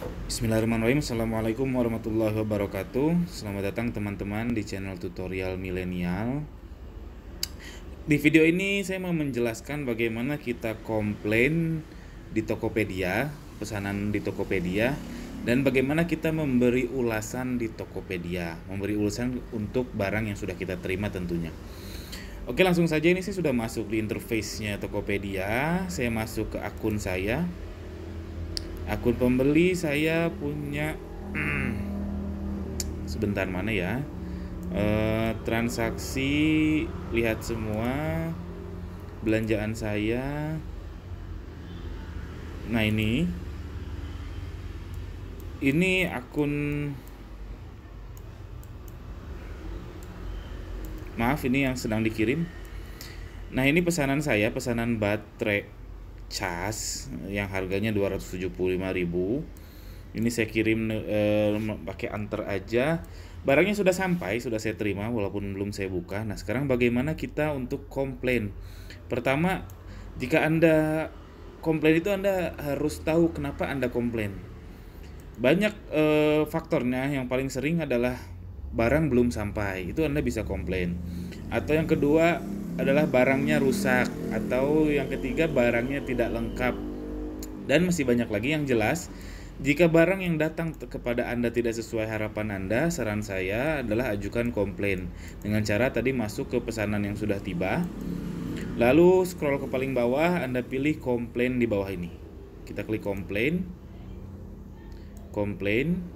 Bismillahirrahmanirrahim Assalamualaikum warahmatullahi wabarakatuh Selamat datang teman-teman di channel tutorial milenial Di video ini saya mau menjelaskan bagaimana kita komplain di Tokopedia Pesanan di Tokopedia Dan bagaimana kita memberi ulasan di Tokopedia Memberi ulasan untuk barang yang sudah kita terima tentunya Oke langsung saja ini sih sudah masuk di interface-nya Tokopedia Saya masuk ke akun saya akun pembeli saya punya hmm, sebentar mana ya e, transaksi lihat semua belanjaan saya nah ini ini akun maaf ini yang sedang dikirim nah ini pesanan saya pesanan baterai cas yang harganya 275.000 ini saya kirim eh, pakai antar aja barangnya sudah sampai sudah saya terima walaupun belum saya buka nah sekarang bagaimana kita untuk komplain pertama jika anda komplain itu anda harus tahu kenapa anda komplain banyak eh, faktornya yang paling sering adalah barang belum sampai itu anda bisa komplain atau yang kedua adalah barangnya rusak atau yang ketiga barangnya tidak lengkap dan masih banyak lagi yang jelas jika barang yang datang kepada Anda tidak sesuai harapan Anda, saran saya adalah ajukan komplain dengan cara tadi masuk ke pesanan yang sudah tiba. Lalu scroll ke paling bawah, Anda pilih komplain di bawah ini. Kita klik komplain. Komplain.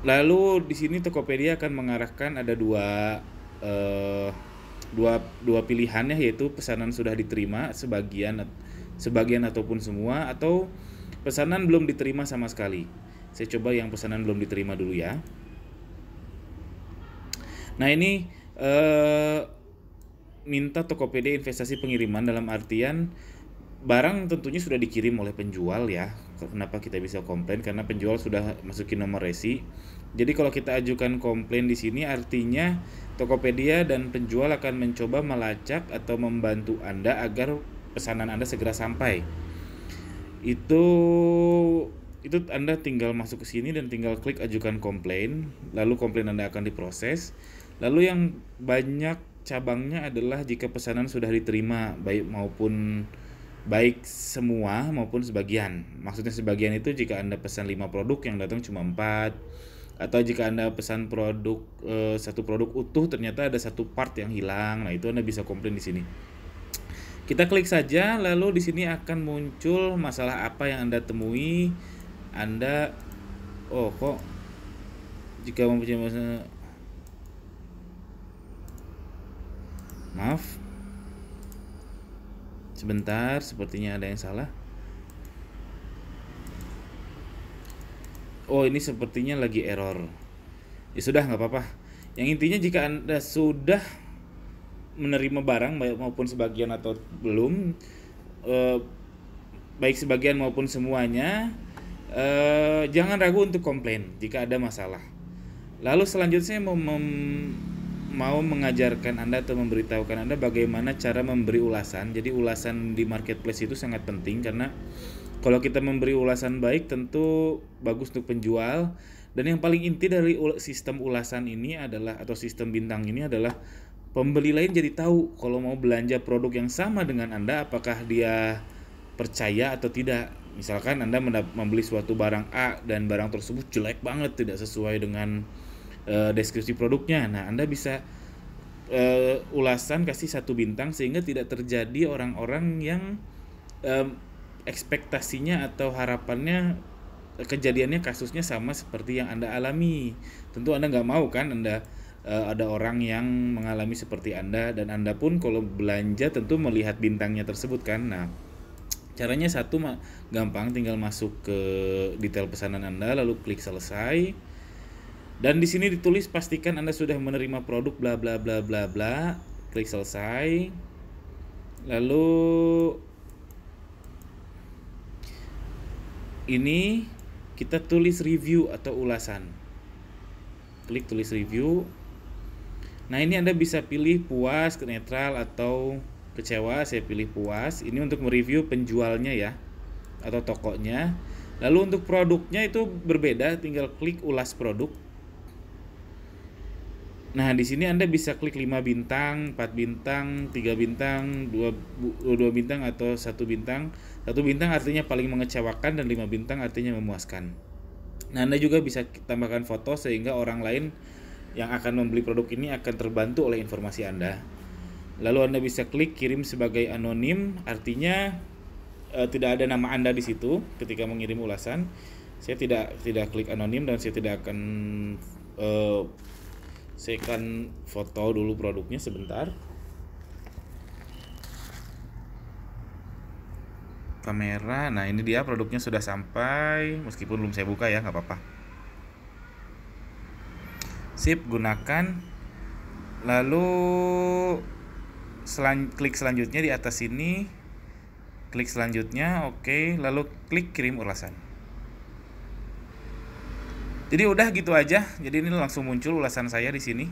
Lalu di sini Tokopedia akan mengarahkan ada dua uh, dua dua pilihannya yaitu pesanan sudah diterima sebagian sebagian ataupun semua atau pesanan belum diterima sama sekali. Saya coba yang pesanan belum diterima dulu ya. Nah ini eh, minta Tokopedia investasi pengiriman dalam artian barang tentunya sudah dikirim oleh penjual ya. Kenapa kita bisa komplain? Karena penjual sudah masukin nomor resi. Jadi kalau kita ajukan komplain di sini artinya Tokopedia dan penjual akan mencoba melacak atau membantu Anda agar pesanan Anda segera sampai. Itu itu Anda tinggal masuk ke sini dan tinggal klik ajukan komplain, lalu komplain Anda akan diproses. Lalu yang banyak cabangnya adalah jika pesanan sudah diterima baik maupun baik semua maupun sebagian. Maksudnya sebagian itu jika Anda pesan 5 produk yang datang cuma 4 atau jika Anda pesan produk e, satu produk utuh ternyata ada satu part yang hilang. Nah, itu Anda bisa komplain di sini. Kita klik saja lalu di sini akan muncul masalah apa yang Anda temui. Anda oh kok jika mempunyai masalah Maaf, Sebentar, sepertinya ada yang salah. Oh, ini sepertinya lagi error. Ya sudah, nggak apa-apa. Yang intinya jika Anda sudah menerima barang baik maupun sebagian atau belum, eh, baik sebagian maupun semuanya, eh, jangan ragu untuk komplain jika ada masalah. Lalu selanjutnya mem mau mengajarkan Anda atau memberitahukan Anda bagaimana cara memberi ulasan. Jadi ulasan di marketplace itu sangat penting karena kalau kita memberi ulasan baik tentu bagus untuk penjual dan yang paling inti dari sistem ulasan ini adalah atau sistem bintang ini adalah pembeli lain jadi tahu kalau mau belanja produk yang sama dengan Anda apakah dia percaya atau tidak. Misalkan Anda membeli suatu barang A dan barang tersebut jelek banget tidak sesuai dengan uh, deskripsi produknya. Nah, Anda bisa uh, ulasan kasih satu bintang sehingga tidak terjadi orang-orang yang um, ekspektasinya atau harapannya eh, kejadiannya kasusnya sama seperti yang Anda alami. Tentu Anda nggak mau kan Anda uh, ada orang yang mengalami seperti Anda dan Anda pun kalau belanja tentu melihat bintangnya tersebut kan. Nah, caranya satu gampang tinggal masuk ke detail pesanan Anda lalu klik selesai. Dan di sini ditulis pastikan Anda sudah menerima produk bla bla bla bla bla. Klik selesai. Lalu ini kita tulis review atau ulasan. Klik tulis review. Nah, ini Anda bisa pilih puas, ke netral atau kecewa. Saya pilih puas. Ini untuk mereview penjualnya ya atau tokonya. Lalu untuk produknya itu berbeda, tinggal klik ulas produk. Nah, di sini Anda bisa klik 5 bintang, 4 bintang, 3 bintang, 2, 2 bintang atau 1 bintang. 1 bintang artinya paling mengecewakan dan 5 bintang artinya memuaskan. Nah, Anda juga bisa tambahkan foto sehingga orang lain yang akan membeli produk ini akan terbantu oleh informasi Anda. Lalu Anda bisa klik kirim sebagai anonim, artinya e, tidak ada nama Anda di situ ketika mengirim ulasan. Saya tidak tidak klik anonim dan saya tidak akan e, saya akan foto dulu produknya sebentar kamera nah ini dia produknya sudah sampai meskipun belum saya buka ya nggak apa-apa sip gunakan lalu selan klik selanjutnya di atas ini, klik selanjutnya oke okay. lalu klik kirim ulasan jadi udah gitu aja. Jadi ini langsung muncul ulasan saya di sini.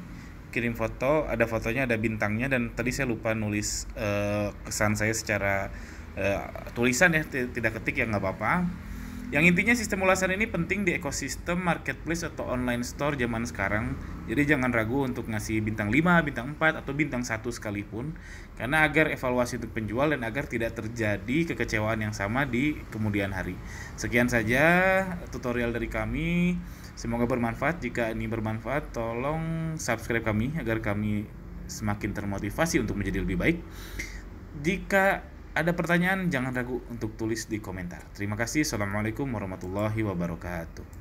Kirim foto, ada fotonya, ada bintangnya dan tadi saya lupa nulis uh, kesan saya secara uh, tulisan ya, tidak ketik ya nggak apa-apa. Yang intinya sistem ulasan ini penting di ekosistem marketplace atau online store zaman sekarang. Jadi jangan ragu untuk ngasih bintang 5, bintang 4, atau bintang 1 sekalipun. Karena agar evaluasi untuk penjual dan agar tidak terjadi kekecewaan yang sama di kemudian hari. Sekian saja tutorial dari kami. Semoga bermanfaat. Jika ini bermanfaat, tolong subscribe kami agar kami semakin termotivasi untuk menjadi lebih baik. Jika ada pertanyaan, jangan ragu untuk tulis di komentar. Terima kasih. Assalamualaikum warahmatullahi wabarakatuh.